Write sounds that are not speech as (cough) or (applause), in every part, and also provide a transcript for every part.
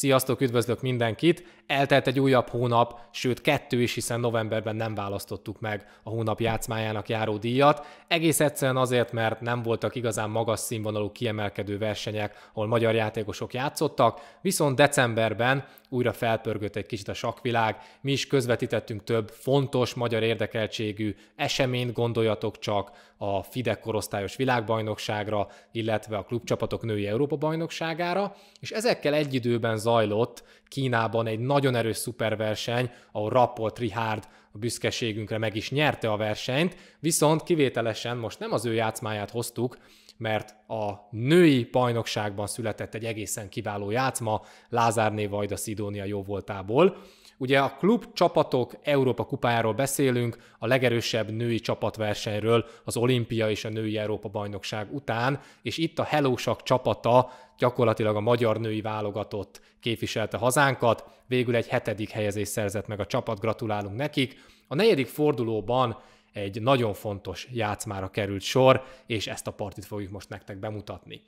Sziasztok, üdvözlök mindenkit! Eltelt egy újabb hónap, sőt kettő is, hiszen novemberben nem választottuk meg a hónap játszmájának járó díjat. Egész egyszerűen azért, mert nem voltak igazán magas színvonalú kiemelkedő versenyek, ahol magyar játékosok játszottak, viszont decemberben újra felpörgött egy kicsit a sakvilág, mi is közvetítettünk több fontos magyar érdekeltségű eseményt, gondoljatok csak a Fidek korosztályos világbajnokságra, illetve a klubcsapatok női Európa-bajnokságára, és ezekkel egy időben zajlott Kínában egy nagyon erős szuperverseny, ahol Rappolt Richard a büszkeségünkre meg is nyerte a versenyt, viszont kivételesen most nem az ő játszmáját hoztuk, mert a női bajnokságban született egy egészen kiváló játszma, Lázárné Vajda Szidónia jó voltából. Ugye a klub csapatok Európa kupájáról beszélünk, a legerősebb női csapatversenyről az olimpia és a női Európa bajnokság után, és itt a Helósak csapata gyakorlatilag a magyar női válogatott képviselte hazánkat, végül egy hetedik helyezést szerzett meg a csapat, gratulálunk nekik. A negyedik fordulóban egy nagyon fontos játszmára került sor, és ezt a partit fogjuk most nektek bemutatni.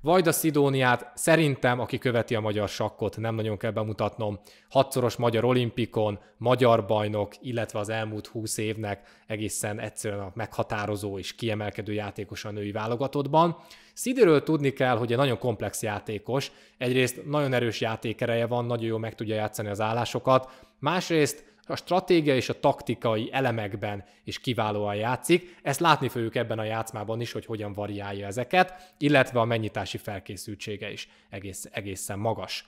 Vajda Szidóniát szerintem, aki követi a magyar sakkot, nem nagyon kell bemutatnom. Hatszoros magyar olimpikon, magyar bajnok, illetve az elmúlt húsz évnek egészen egyszerűen a meghatározó és kiemelkedő játékos a női válogatottban. Szidőről tudni kell, hogy egy nagyon komplex játékos. Egyrészt nagyon erős játékereje van, nagyon jól meg tudja játszani az állásokat, másrészt a stratégia és a taktikai elemekben is kiválóan játszik. Ezt látni fogjuk ebben a játszmában is, hogy hogyan variálja ezeket, illetve a mennyitási felkészültsége is egész, egészen magas.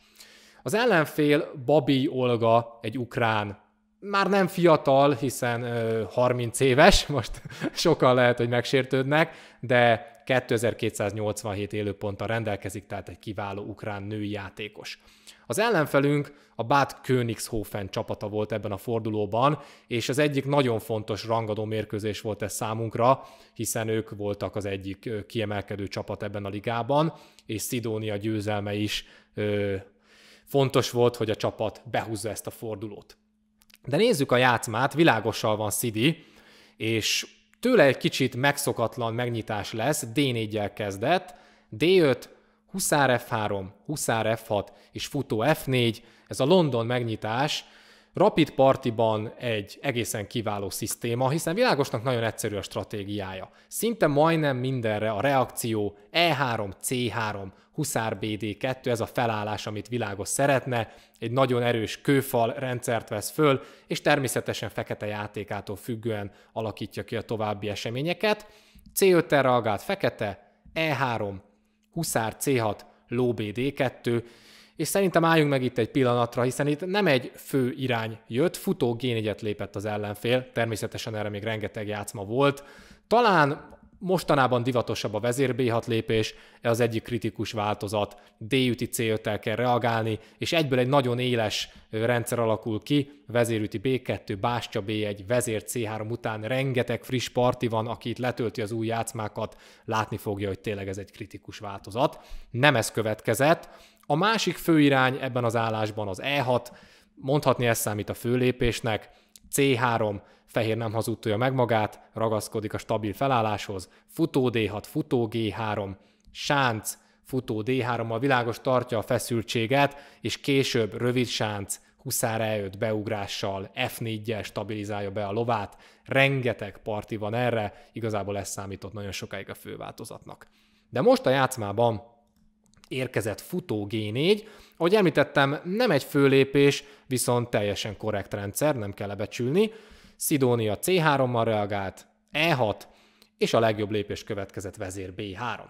Az ellenfél Babi Olga, egy ukrán már nem fiatal, hiszen ö, 30 éves, (laughs) most sokan lehet, hogy megsértődnek, de 2287 élőponttal rendelkezik, tehát egy kiváló ukrán női játékos. Az ellenfelünk a Bad Königshofen csapata volt ebben a fordulóban, és az egyik nagyon fontos rangadó mérkőzés volt ez számunkra, hiszen ők voltak az egyik kiemelkedő csapat ebben a ligában, és Szidónia győzelme is ö, fontos volt, hogy a csapat behúzza ezt a fordulót. De nézzük a játszmát, világossal van Szidi, és tőle egy kicsit megszokatlan megnyitás lesz, D4-jel kezdett, D5, Huszár F3, Huszár F6 és futó F4, ez a London megnyitás, Rapid Partiban egy egészen kiváló szisztéma, hiszen világosnak nagyon egyszerű a stratégiája. Szinte majdnem mindenre a reakció E3, C3, Huszár BD2, ez a felállás, amit világos szeretne, egy nagyon erős kőfal rendszert vesz föl, és természetesen fekete játékától függően alakítja ki a további eseményeket. c 5 en reagált fekete, E3, Huszár C6, Ló BD2, és szerintem álljunk meg itt egy pillanatra, hiszen itt nem egy fő irány jött, futó génegyet lépett az ellenfél, természetesen erre még rengeteg játszma volt. Talán mostanában divatosabb a vezér B6 lépés, ez az egyik kritikus változat, d üti c 5 kell reagálni, és egyből egy nagyon éles rendszer alakul ki, vezérüti B2, bástya B1, vezér C3 után rengeteg friss parti van, aki itt letölti az új játszmákat, látni fogja, hogy tényleg ez egy kritikus változat. Nem ez következett, a másik főirány ebben az állásban az E6, mondhatni ezt számít a főlépésnek, C3, fehér nem hazudtolja meg magát, ragaszkodik a stabil felálláshoz, futó D6, futó G3, sánc, futó D3-mal világos tartja a feszültséget, és később rövid sánc, huszár E5 beugrással, F4-jel stabilizálja be a lovát. Rengeteg parti van erre, igazából ez számított nagyon sokáig a főváltozatnak. De most a játszmában érkezett futó G4. Ahogy említettem, nem egy főlépés, viszont teljesen korrekt rendszer, nem kell lebecsülni. Sidonia C3-mal reagált, E6, és a legjobb lépés következett vezér B3.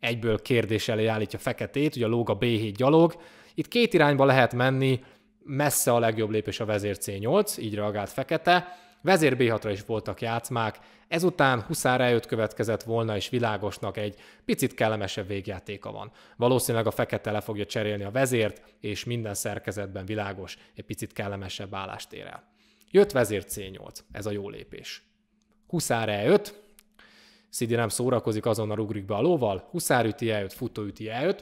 Egyből kérdés elé állítja feketét, ugye a lóga B7 gyalog. Itt két irányba lehet menni, messze a legjobb lépés a vezér C8, így reagált fekete, Vezér B6-ra is voltak játszmák, ezután Huszár eljött következett volna, és világosnak egy picit kellemesebb végjátéka van. Valószínűleg a fekete le fogja cserélni a vezért, és minden szerkezetben világos, egy picit kellemesebb állást ér el. Jött vezér C8, ez a jó lépés. Huszár E5, Szidi nem szórakozik, azonnal ugrik be a lóval, Huszár üti E5, futó üti E5,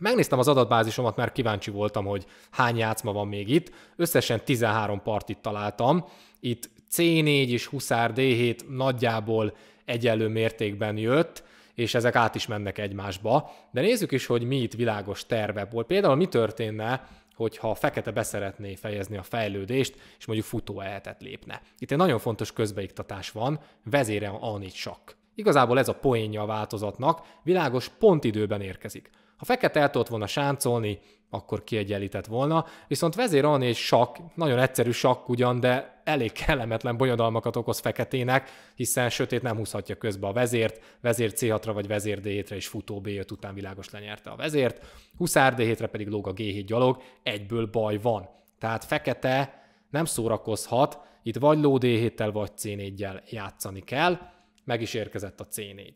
Megnéztem az adatbázisomat, mert kíváncsi voltam, hogy hány játszma van még itt. Összesen 13 partit találtam. Itt C4 és Huszár D7 nagyjából egyenlő mértékben jött, és ezek át is mennek egymásba. De nézzük is, hogy mi itt világos terve volt. Például mi történne, hogyha a fekete beszeretné fejezni a fejlődést, és mondjuk futó elhetet lépne. Itt egy nagyon fontos közbeiktatás van, vezére a A4 sakk. Igazából ez a poénja a változatnak, világos pont időben érkezik. Ha Fekete el tudott volna sáncolni, akkor kiegyenlített volna, viszont vezér a és sakk, nagyon egyszerű sakk ugyan, de elég kellemetlen bonyodalmakat okoz feketének, hiszen sötét nem húzhatja közbe a vezért, vezér C6-ra vagy vezér d re és futó B5 után világos lenyerte a vezért, huszár d re pedig lóg a G7 gyalog, egyből baj van. Tehát fekete nem szórakozhat, itt vagy ló D7-tel, vagy c 4 játszani kell, meg is érkezett a C4.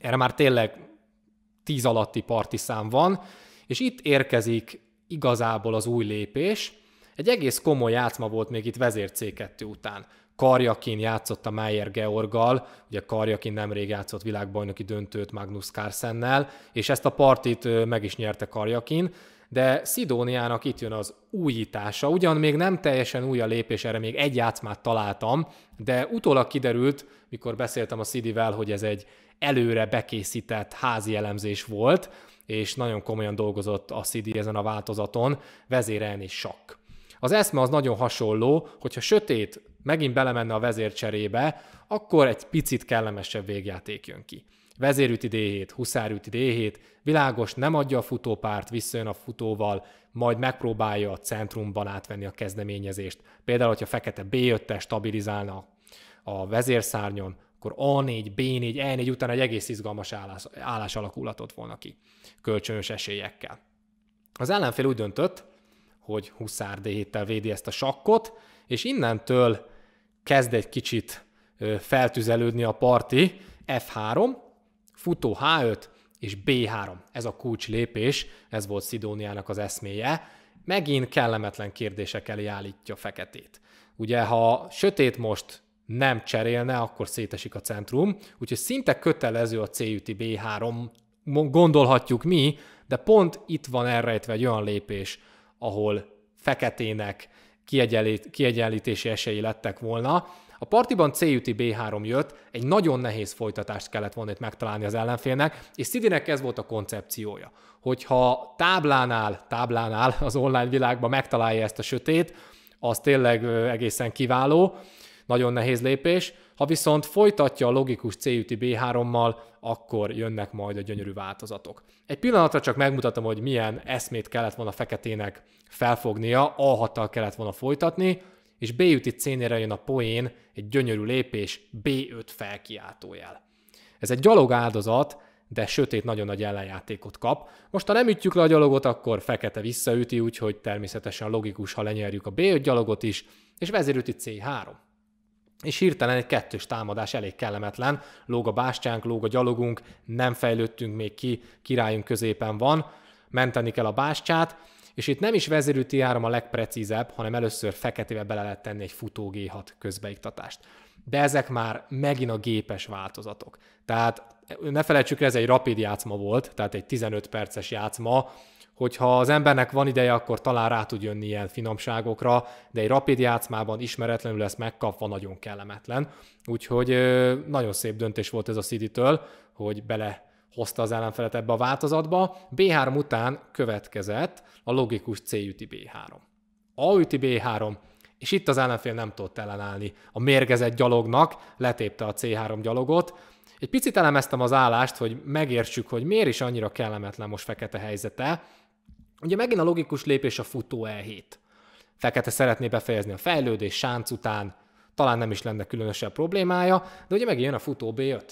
Erre már tényleg 10 alatti parti szám van, és itt érkezik igazából az új lépés. Egy egész komoly játszma volt még itt vezér C2 után. Karjakin játszott a Meyer Georgal, ugye Karjakin nemrég játszott világbajnoki döntőt Magnus Carlsennel, és ezt a partit meg is nyerte Karjakin, de Szidóniának itt jön az újítása, ugyan még nem teljesen új a lépés, erre még egy játszmát találtam, de utólag kiderült, mikor beszéltem a Szidivel, hogy ez egy előre bekészített házi elemzés volt, és nagyon komolyan dolgozott a CD ezen a változaton, vezérelni sok. Az eszme az nagyon hasonló, hogyha sötét megint belemenne a vezércserébe, akkor egy picit kellemesebb végjáték jön ki. Vezérüti D7, huszárüti D7, világos, nem adja a futópárt, visszajön a futóval, majd megpróbálja a centrumban átvenni a kezdeményezést. Például, hogyha fekete B5-tel stabilizálna a vezérszárnyon, akkor A4, B4, E4 után egy egész izgalmas állás, állás alakulatot volna ki kölcsönös esélyekkel. Az ellenfél úgy döntött, hogy Huszár d védi ezt a sakkot, és innentől kezd egy kicsit feltüzelődni a parti F3, futó H5 és B3. Ez a kulcs lépés, ez volt Szidóniának az eszméje. Megint kellemetlen kérdések elé állítja Feketét. Ugye, ha sötét most nem cserélne, akkor szétesik a centrum, úgyhogy szinte kötelező a b 3 gondolhatjuk mi, de pont itt van elrejtve egy olyan lépés, ahol feketének kiegyenlítési esélyi lettek volna. A partiban b 3 jött, egy nagyon nehéz folytatást kellett volna itt megtalálni az ellenfélnek, és Szidinek ez volt a koncepciója, hogyha táblánál, táblánál az online világban megtalálja ezt a sötét, az tényleg egészen kiváló, nagyon nehéz lépés, ha viszont folytatja a logikus c b B3-mal, akkor jönnek majd a gyönyörű változatok. Egy pillanatra csak megmutatom, hogy milyen eszmét kellett volna feketének felfognia, A6-tal kellett volna folytatni, és B-üti C-nére jön a poén, egy gyönyörű lépés, B5 felkiáltójel. Ez egy gyalog áldozat, de sötét nagyon nagy ellenjátékot kap. Most ha nem ütjük le a gyalogot, akkor fekete visszaüti, úgyhogy természetesen logikus, ha lenyerjük a B5 gyalogot is, és vezérüti C3 és hirtelen egy kettős támadás elég kellemetlen, lóg a bástyánk, lóg a gyalogunk, nem fejlődtünk még ki, királyunk középen van, menteni kell a bástyát, és itt nem is vezérű T3 a legprecízebb, hanem először feketébe bele lehet tenni egy futó G6 közbeiktatást. De ezek már megint a gépes változatok. Tehát ne felejtsük, ez egy rapid játszma volt, tehát egy 15 perces játszma, hogyha az embernek van ideje, akkor talán rá tud jönni ilyen finomságokra, de egy rapid játszmában ismeretlenül lesz megkapva nagyon kellemetlen. Úgyhogy nagyon szép döntés volt ez a City-től, hogy bele hozta az ellenfelet ebbe a változatba. B3 után következett a logikus C üti B3. A üti B3, és itt az ellenfél nem tudott ellenállni. A mérgezett gyalognak letépte a C3 gyalogot, egy picit elemeztem az állást, hogy megértsük, hogy miért is annyira kellemetlen most fekete helyzete, Ugye megint a logikus lépés a futó E7. Fekete szeretné befejezni a fejlődés sánc után, talán nem is lenne különösebb problémája, de ugye megint jön a futó B5.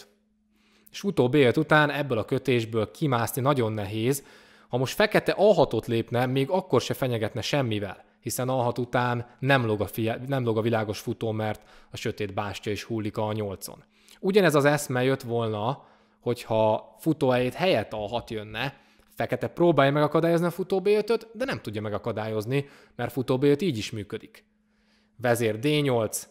És futó B5 után ebből a kötésből kimászni nagyon nehéz, ha most fekete A6-ot lépne, még akkor se fenyegetne semmivel, hiszen A6 után nem log a, fia- nem log a világos futó, mert a sötét bástya is hullik a 8-on. Ugyanez az eszme jött volna, hogyha futó helyett helyett A6 jönne, Fekete próbálja megakadályozni a futó b de nem tudja megakadályozni, mert futó b így is működik. Vezér D8,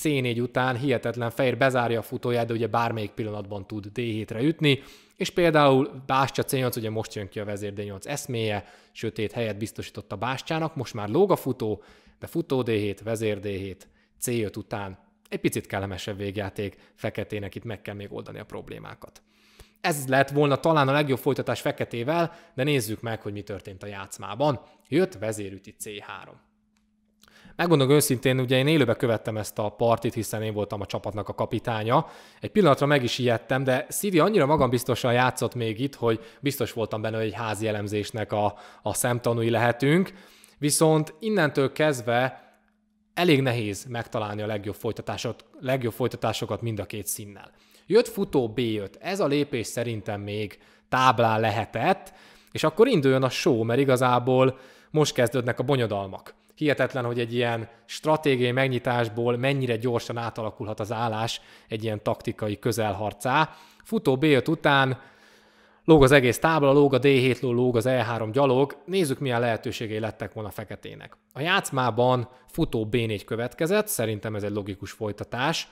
C4 után hihetetlen fehér bezárja a futóját, de ugye bármelyik pillanatban tud D7-re ütni, és például Bástya C8, ugye most jön ki a vezér D8 eszméje, sötét helyet biztosított a Bástyának, most már lóg a futó, de futó D7, vezér D7, C5 után egy picit kellemesebb végjáték, feketének itt meg kell még oldani a problémákat. Ez lett volna talán a legjobb folytatás feketével, de nézzük meg, hogy mi történt a játszmában. Jött vezérüti C3. Megmondom őszintén, ugye én élőbe követtem ezt a partit, hiszen én voltam a csapatnak a kapitánya. Egy pillanatra meg is ijedtem, de Szidi annyira magambiztosan játszott még itt, hogy biztos voltam benne, hogy egy házi elemzésnek a, a szemtanúi lehetünk. Viszont innentől kezdve elég nehéz megtalálni a legjobb folytatásokat, legjobb folytatásokat mind a két színnel. Jött futó B5, ez a lépés szerintem még táblán lehetett, és akkor induljon a show, mert igazából most kezdődnek a bonyodalmak. Hihetetlen, hogy egy ilyen stratégiai megnyitásból mennyire gyorsan átalakulhat az állás egy ilyen taktikai közelharcá. Futó B5 után lóg az egész tábla, lóg a D7 ló, lóg az E3 gyalog, nézzük milyen lehetőségei lettek volna feketének. A játszmában futó B4 következett, szerintem ez egy logikus folytatás,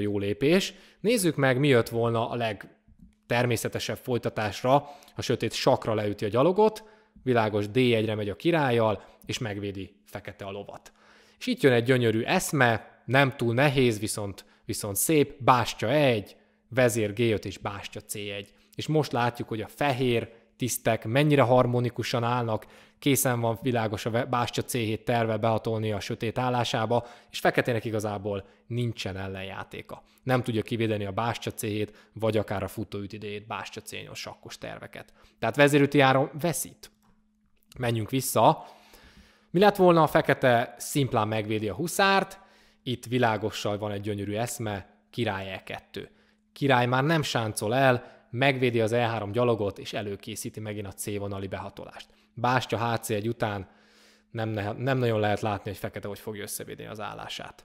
jó lépés. Nézzük meg, mi jött volna a legtermészetesebb folytatásra, ha sötét sakra leüti a gyalogot, világos D1-re megy a királlyal, és megvédi fekete a lovat. És itt jön egy gyönyörű eszme, nem túl nehéz, viszont, viszont szép, bástya 1, vezér G5 és bástya C1. És most látjuk, hogy a fehér tisztek mennyire harmonikusan állnak, készen van világos a Bástya C7 terve behatolni a sötét állásába, és Feketének igazából nincsen ellenjátéka. Nem tudja kivédeni a Bástya c vagy akár a futóüt idejét Bástya c sakkos terveket. Tehát vezérüti áron veszít. Menjünk vissza. Mi lett volna, a fekete szimplán megvédi a huszárt, itt világossal van egy gyönyörű eszme, király E2. Király már nem sáncol el, megvédi az E3 gyalogot, és előkészíti megint a C-vonali behatolást. Bástya HC egy után nem, ne, nem nagyon lehet látni, hogy Fekete hogy fogja összevédni az állását.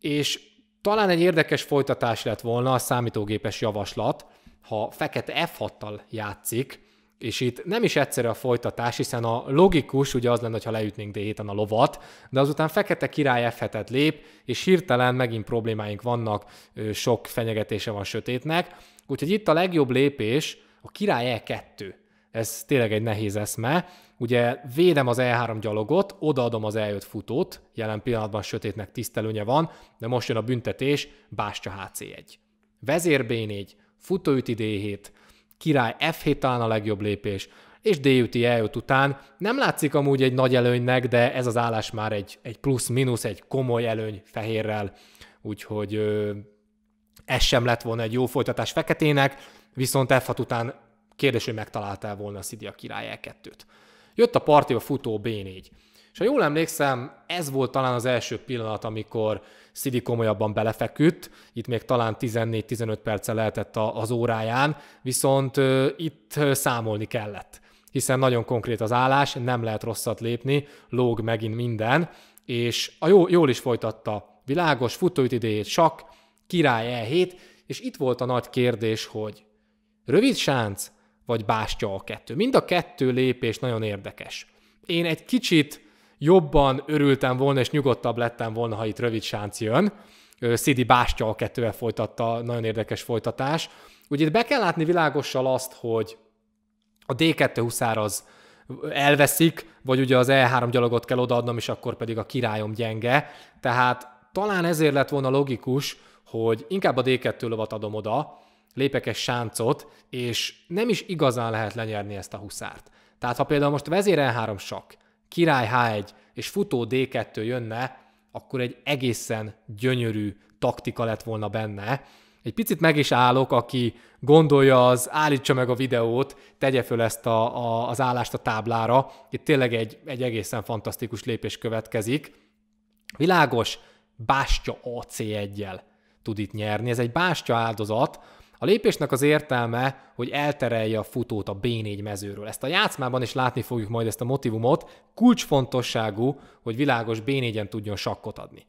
És talán egy érdekes folytatás lett volna a számítógépes javaslat, ha Fekete F6-tal játszik, és itt nem is egyszerű a folytatás, hiszen a logikus ugye az lenne, ha leütnénk d héten a lovat, de azután Fekete Király f lép, és hirtelen megint problémáink vannak, sok fenyegetése van sötétnek, Úgyhogy itt a legjobb lépés a király E2. Ez tényleg egy nehéz eszme. Ugye védem az E3 gyalogot, odaadom az E5 futót, jelen pillanatban sötétnek tisztelőnye van, de most jön a büntetés, bástya HC1. Vezér B4, futóüti D7, e király F7 talán a legjobb lépés, és D eljött után. Nem látszik amúgy egy nagy előnynek, de ez az állás már egy, egy plusz-minusz, egy komoly előny fehérrel, úgyhogy ö, ez sem lett volna egy jó folytatás feketének, viszont f után kérdés, hogy megtaláltál volna a Szidi a király 2 e Jött a parti a futó B4. És ha jól emlékszem, ez volt talán az első pillanat, amikor Szidi komolyabban belefeküdt, itt még talán 14-15 perccel lehetett az óráján, viszont itt számolni kellett, hiszen nagyon konkrét az állás, nem lehet rosszat lépni, lóg megint minden, és a jó, jól is folytatta, világos futóüt idejét, sak, király E7, és itt volt a nagy kérdés, hogy rövid sánc, vagy bástya a kettő. Mind a kettő lépés nagyon érdekes. Én egy kicsit jobban örültem volna, és nyugodtabb lettem volna, ha itt rövid sánc jön. Szidi bástya a kettővel folytatta, nagyon érdekes folytatás. Ugye itt be kell látni világossal azt, hogy a D2 huszár az elveszik, vagy ugye az E3 gyalogot kell odaadnom, és akkor pedig a királyom gyenge. Tehát talán ezért lett volna logikus, hogy inkább a D2 lovat adom oda, lépek egy sáncot, és nem is igazán lehet lenyerni ezt a huszárt. Tehát ha például most vezér E3 sak, király H1 és futó D2 jönne, akkor egy egészen gyönyörű taktika lett volna benne. Egy picit meg is állok, aki gondolja az, állítsa meg a videót, tegye föl ezt a, a, az állást a táblára. Itt tényleg egy, egy egészen fantasztikus lépés következik. Világos, bástya AC1-jel tud itt nyerni. Ez egy bástya áldozat, a lépésnek az értelme, hogy elterelje a futót a B4 mezőről. Ezt a játszmában is látni fogjuk majd ezt a motivumot, kulcsfontosságú, hogy világos B4-en tudjon sakkot adni.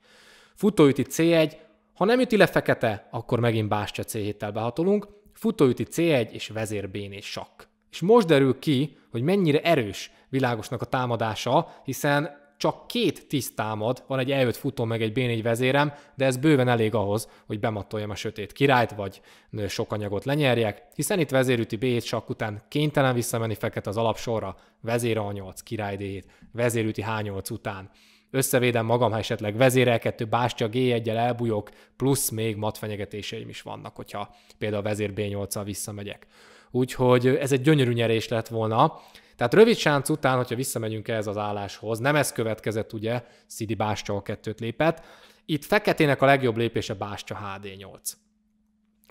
Futóüti C1, ha nem üti le fekete, akkor megint bástya C7-tel behatolunk, futóüti C1 és vezér B4 sakk. És most derül ki, hogy mennyire erős világosnak a támadása, hiszen csak két tiszt támad, van egy E5 futó meg egy B4 vezérem, de ez bőven elég ahhoz, hogy bematoljam a sötét királyt, vagy sok anyagot lenyerjek, hiszen itt vezérüti B7 sakk után kénytelen visszamenni fekete az alapsorra, vezér A8, király D7, vezérüti H8 után összevédem magam, ha esetleg vezérel kettő, bástya G1-el elbújok, plusz még mat fenyegetéseim is vannak, hogyha például vezér B8-al visszamegyek. Úgyhogy ez egy gyönyörű nyerés lett volna, tehát rövid sánc után, hogyha visszamegyünk ehhez az álláshoz, nem ez következett ugye, Szidi Bástya a kettőt lépett, itt feketének a legjobb lépése Bástya HD8.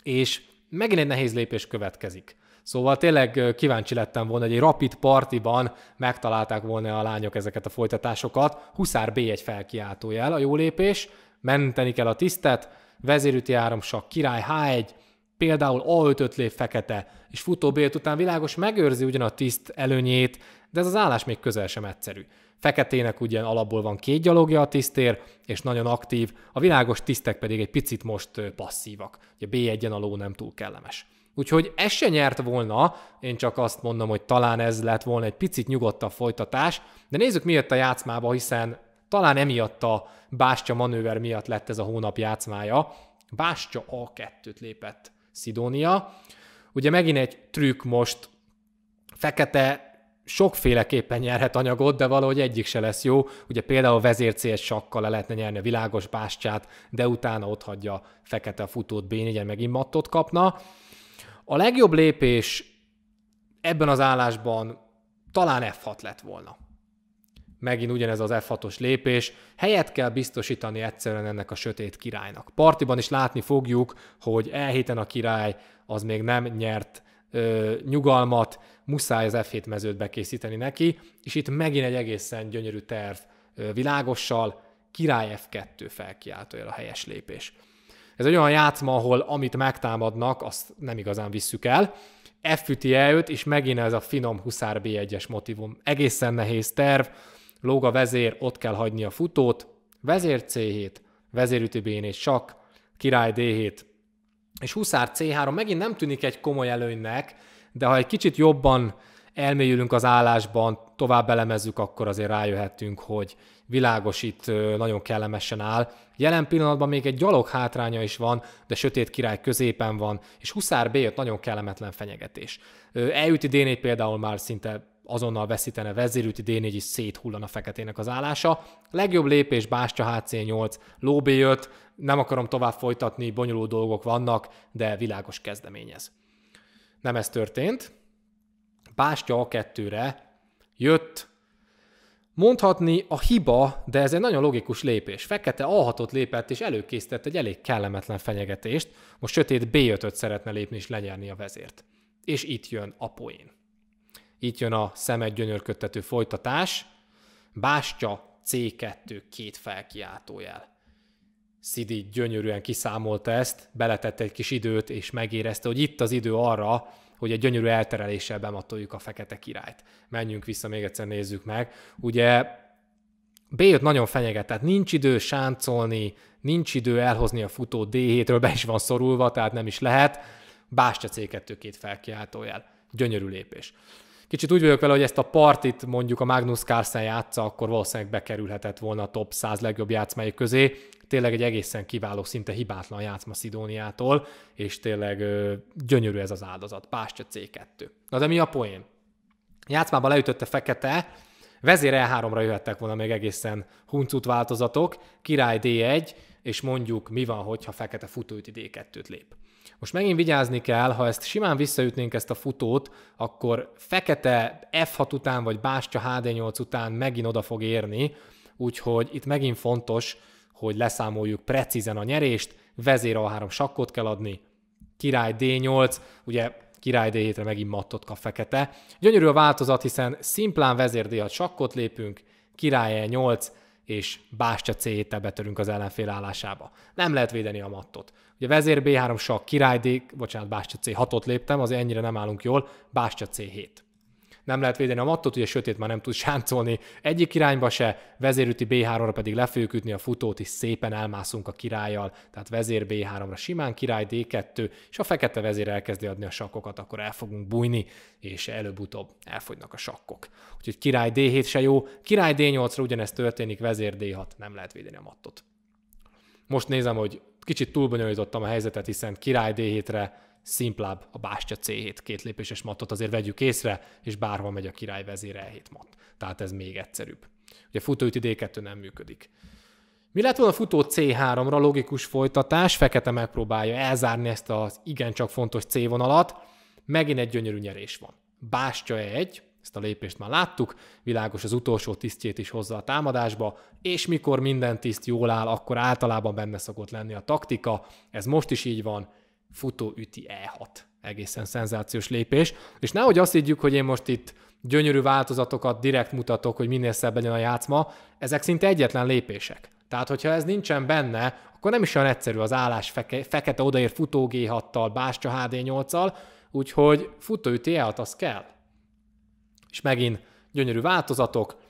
És megint egy nehéz lépés következik. Szóval tényleg kíváncsi lettem volna, hogy egy rapid partiban megtalálták volna a lányok ezeket a folytatásokat. Huszár B1 felkiáltójel a jó lépés, menteni kell a tisztet, vezérüti áramsak, király H1, például A5 lép fekete, és futó b után világos megőrzi ugyan a tiszt előnyét, de ez az állás még közel sem egyszerű. Feketének ugyan alapból van két gyalogja a tisztér, és nagyon aktív, a világos tisztek pedig egy picit most passzívak. Ugye B1-en a ló nem túl kellemes. Úgyhogy ez se nyert volna, én csak azt mondom, hogy talán ez lett volna egy picit nyugodtabb folytatás, de nézzük mi jött a játszmába, hiszen talán emiatt a bástya manőver miatt lett ez a hónap játszmája. Bástya A2-t lépett Szidónia. Ugye megint egy trükk most, fekete sokféleképpen nyerhet anyagot, de valahogy egyik se lesz jó. Ugye például vezércél sakkal le lehetne nyerni a világos bástyát, de utána ott hagyja fekete a futót, b megint mattot kapna. A legjobb lépés ebben az állásban talán F6 lett volna megint ugyanez az F6-os lépés, helyet kell biztosítani egyszerűen ennek a sötét királynak. Partiban is látni fogjuk, hogy elhéten a király az még nem nyert ö, nyugalmat, muszáj az F7 mezőt bekészíteni neki, és itt megint egy egészen gyönyörű terv ö, világossal, király F2 felkiáltója a helyes lépés. Ez egy olyan játszma, ahol amit megtámadnak, azt nem igazán visszük el, F üti el és megint ez a finom huszár B1-es motivum. Egészen nehéz terv, lóg a vezér, ott kell hagyni a futót, vezér C7, vezérütő b és sak, király D7, és huszár C3 megint nem tűnik egy komoly előnynek, de ha egy kicsit jobban elmélyülünk az állásban, tovább elemezzük, akkor azért rájöhetünk, hogy világos itt nagyon kellemesen áll. Jelen pillanatban még egy gyalog hátránya is van, de sötét király középen van, és Huszár b nagyon kellemetlen fenyegetés. Eljuti D4 például már szinte azonnal veszítene vezérűti D4 is széthullan a feketének az állása. Legjobb lépés Bástya HC8, lóbé B5, nem akarom tovább folytatni, bonyolult dolgok vannak, de világos kezdeményez. Nem ez történt. Bástya A2-re jött Mondhatni a hiba, de ez egy nagyon logikus lépés. Fekete A6-ot lépett és előkészített egy elég kellemetlen fenyegetést, most sötét B5-öt szeretne lépni és lenyerni a vezért. És itt jön a poén. Itt jön a szemet gyönyörködtető folytatás. Bástya C2 két felkiáltójel. Szidi gyönyörűen kiszámolta ezt, beletett egy kis időt, és megérezte, hogy itt az idő arra, hogy egy gyönyörű eltereléssel bematoljuk a fekete királyt. Menjünk vissza, még egyszer nézzük meg. Ugye b nagyon fenyeget, tehát nincs idő sáncolni, nincs idő elhozni a futó D7-ről, be is van szorulva, tehát nem is lehet. Bástya C2 két felkiáltójel. Gyönyörű lépés. Kicsit úgy vagyok vele, hogy ezt a partit mondjuk a Magnus Carlsen játsza, akkor valószínűleg bekerülhetett volna a top 100 legjobb játszmai közé. Tényleg egy egészen kiváló, szinte hibátlan játszma Szidóniától, és tényleg ö, gyönyörű ez az áldozat. Pástya C2. Na de mi a poén? Játszmában leütötte fekete, vezér E3-ra jöhettek volna még egészen huncut változatok, király D1, és mondjuk mi van, hogyha fekete futóüti D2-t lép. Most megint vigyázni kell, ha ezt simán visszaütnénk ezt a futót, akkor fekete F6 után vagy bástya HD8 után megint oda fog érni, úgyhogy itt megint fontos, hogy leszámoljuk precízen a nyerést, vezér A3 sakkot kell adni, király D8, ugye király d re megint mattot kap fekete. Gyönyörű a változat, hiszen szimplán vezér D6 sakkot lépünk, király E8, és bástya c betörünk az ellenfél állásába. Nem lehet védeni a mattot. Ugye vezér B3 sak, király D, bocsánat, bástya C6-ot léptem, azért ennyire nem állunk jól, bástya C7. Nem lehet védeni a mattot, ugye sötét már nem tud sáncolni egyik irányba se, vezérüti B3-ra pedig le fogjuk ütni a futót, és szépen elmászunk a királlyal, tehát vezér B3-ra simán király D2, és a fekete vezér elkezdi adni a sakkokat, akkor el fogunk bújni, és előbb-utóbb elfogynak a sakkok. Úgyhogy király D7 se jó, király D8-ra ugyanezt történik, vezér D6, nem lehet védeni a mattot. Most nézem, hogy kicsit túlbonyolítottam a helyzetet, hiszen király D7-re szimplább a bástya C7 két lépéses matot azért vegyük észre, és bárhol megy a király vezére E7 mat. Tehát ez még egyszerűbb. Ugye futóüti D2 nem működik. Mi lett volna a futó C3-ra logikus folytatás? Fekete megpróbálja elzárni ezt az igencsak fontos C vonalat. Megint egy gyönyörű nyerés van. Bástya E1, ezt a lépést már láttuk, világos az utolsó tisztjét is hozza a támadásba, és mikor minden tiszt jól áll, akkor általában benne szokott lenni a taktika, ez most is így van, futó üti E6. Egészen szenzációs lépés. És nehogy azt higgyük, hogy én most itt gyönyörű változatokat direkt mutatok, hogy minél szebb legyen a játszma, ezek szinte egyetlen lépések. Tehát, hogyha ez nincsen benne, akkor nem is olyan egyszerű az állás feke, fekete odaér futó G6-tal, bástya HD8-al, úgyhogy üti E6 az kell és megint gyönyörű változatok.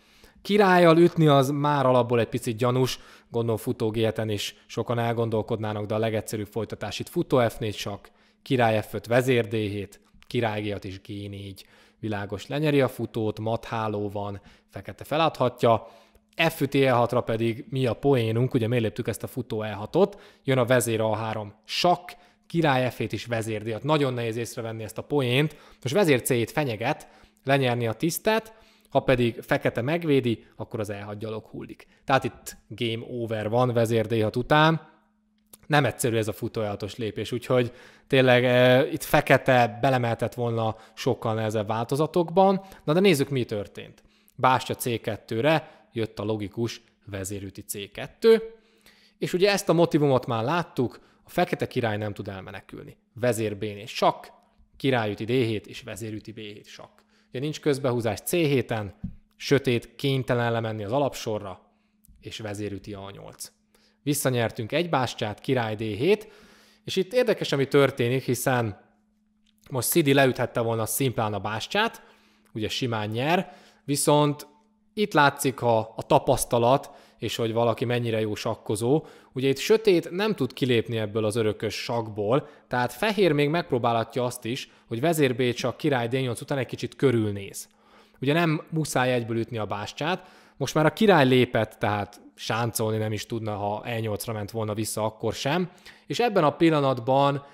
Királyjal ütni az már alapból egy picit gyanús, gondolom futógéten is sokan elgondolkodnának, de a legegyszerűbb folytatás itt futó f csak király F5 vezér D7, király G6 és G4. Világos lenyeri a futót, matháló van, fekete feladhatja. F5 E6-ra pedig mi a poénunk, ugye méléptük ezt a futó E6-ot, jön a vezér A3 sakk, király f is vezér d hát Nagyon nehéz észrevenni ezt a poént. Most vezér c fenyeget, lenyerni a tisztát, ha pedig fekete megvédi, akkor az elhagyalok hullik. Tehát itt game over van d után, nem egyszerű ez a futójátos lépés, úgyhogy tényleg e, itt fekete belemeltett volna sokkal nehezebb változatokban. Na de nézzük, mi történt. Bástya C2-re jött a logikus vezérüti C2, és ugye ezt a motivumot már láttuk, a fekete király nem tud elmenekülni. Vezér b és sakk, királyüti D7 és vezérüti B7 sakk. Ugye nincs közbehúzás C7-en, sötét, kénytelen lemenni az alapsorra, és vezérüti a 8. Visszanyertünk egy bástyát, király D7, és itt érdekes, ami történik, hiszen most Szidi leüthette volna szimplán a bástyát, ugye simán nyer, viszont itt látszik a, a tapasztalat, és hogy valaki mennyire jó sakkozó. Ugye itt sötét nem tud kilépni ebből az örökös sakból, tehát fehér még megpróbálhatja azt is, hogy vezérbécsak király d után egy kicsit körülnéz. Ugye nem muszáj egyből ütni a bástyát, most már a király lépett, tehát sáncolni nem is tudna, ha E8-ra ment volna vissza, akkor sem. És ebben a pillanatban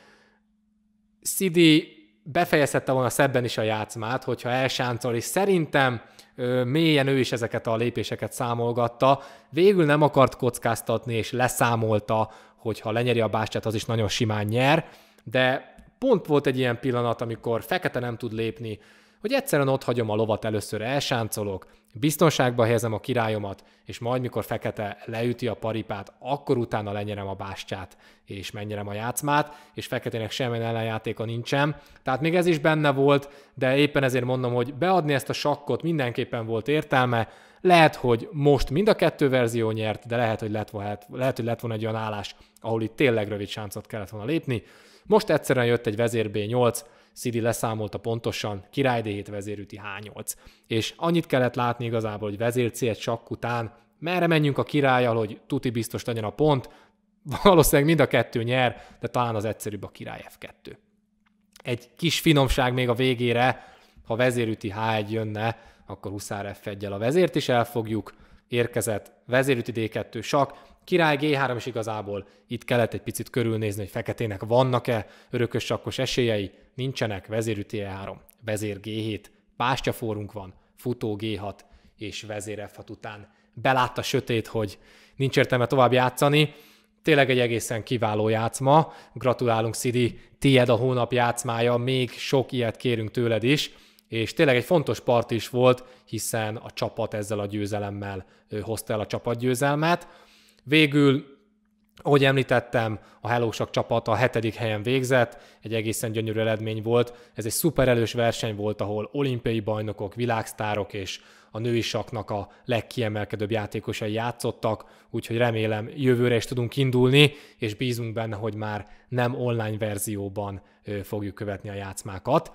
Szidi befejezhette volna szebben is a játszmát, hogyha elsáncol, és szerintem ö, mélyen ő is ezeket a lépéseket számolgatta. Végül nem akart kockáztatni, és leszámolta, hogyha lenyeri a bástyát, az is nagyon simán nyer, de pont volt egy ilyen pillanat, amikor fekete nem tud lépni, hogy egyszerűen ott hagyom a lovat először elsáncolok, biztonságba helyezem a királyomat, és majd mikor fekete leüti a paripát, akkor utána lenyerem a bástyát, és megnyerem a játszmát, és feketének semmilyen ellenjátéka nincsen. Tehát még ez is benne volt, de éppen ezért mondom, hogy beadni ezt a sakkot mindenképpen volt értelme, lehet, hogy most mind a kettő verzió nyert, de lehet, hogy lett, volna, lehet, hogy lett volna egy olyan állás, ahol itt tényleg rövid sáncot kellett volna lépni. Most egyszerűen jött egy vezér B8, Szidi leszámolta pontosan, király D7 vezérüti H8. És annyit kellett látni igazából, hogy vezér C1 sakk után, merre menjünk a királyjal, hogy tuti biztos legyen a pont, valószínűleg mind a kettő nyer, de talán az egyszerűbb a király F2. Egy kis finomság még a végére, ha vezérüti H1 jönne, akkor huszár f a vezért is elfogjuk, érkezett vezérüti D2 sak, Király G3 is igazából itt kellett egy picit körülnézni, hogy feketének vannak-e örökös sakkos esélyei, nincsenek, vezérű t 3 vezér e G7, pástyafórunk van, futó G6 és vezér F6 után belátta sötét, hogy nincs értelme tovább játszani. Tényleg egy egészen kiváló játszma. Gratulálunk, Szidi, tied a hónap játszmája, még sok ilyet kérünk tőled is és tényleg egy fontos part is volt, hiszen a csapat ezzel a győzelemmel hozta el a csapatgyőzelmet. Végül ahogy említettem, a Hellósak csapat a hetedik helyen végzett, egy egészen gyönyörű eredmény volt. Ez egy szuper elős verseny volt, ahol olimpiai bajnokok, világsztárok és a női saknak a legkiemelkedőbb játékosai játszottak, úgyhogy remélem jövőre is tudunk indulni, és bízunk benne, hogy már nem online verzióban fogjuk követni a játszmákat.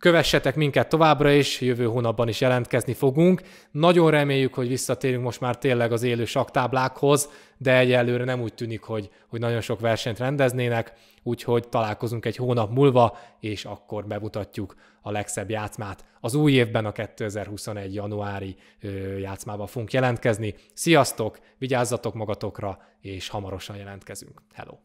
Kövessetek minket továbbra is, jövő hónapban is jelentkezni fogunk. Nagyon reméljük, hogy visszatérünk most már tényleg az élő saktáblákhoz, de egyelőre nem úgy tűnik, hogy, hogy nagyon sok versenyt rendeznének, úgyhogy találkozunk egy hónap múlva, és akkor bemutatjuk a legszebb játszmát. Az új évben a 2021. januári játszmába fogunk jelentkezni. Sziasztok, vigyázzatok magatokra, és hamarosan jelentkezünk. Hello!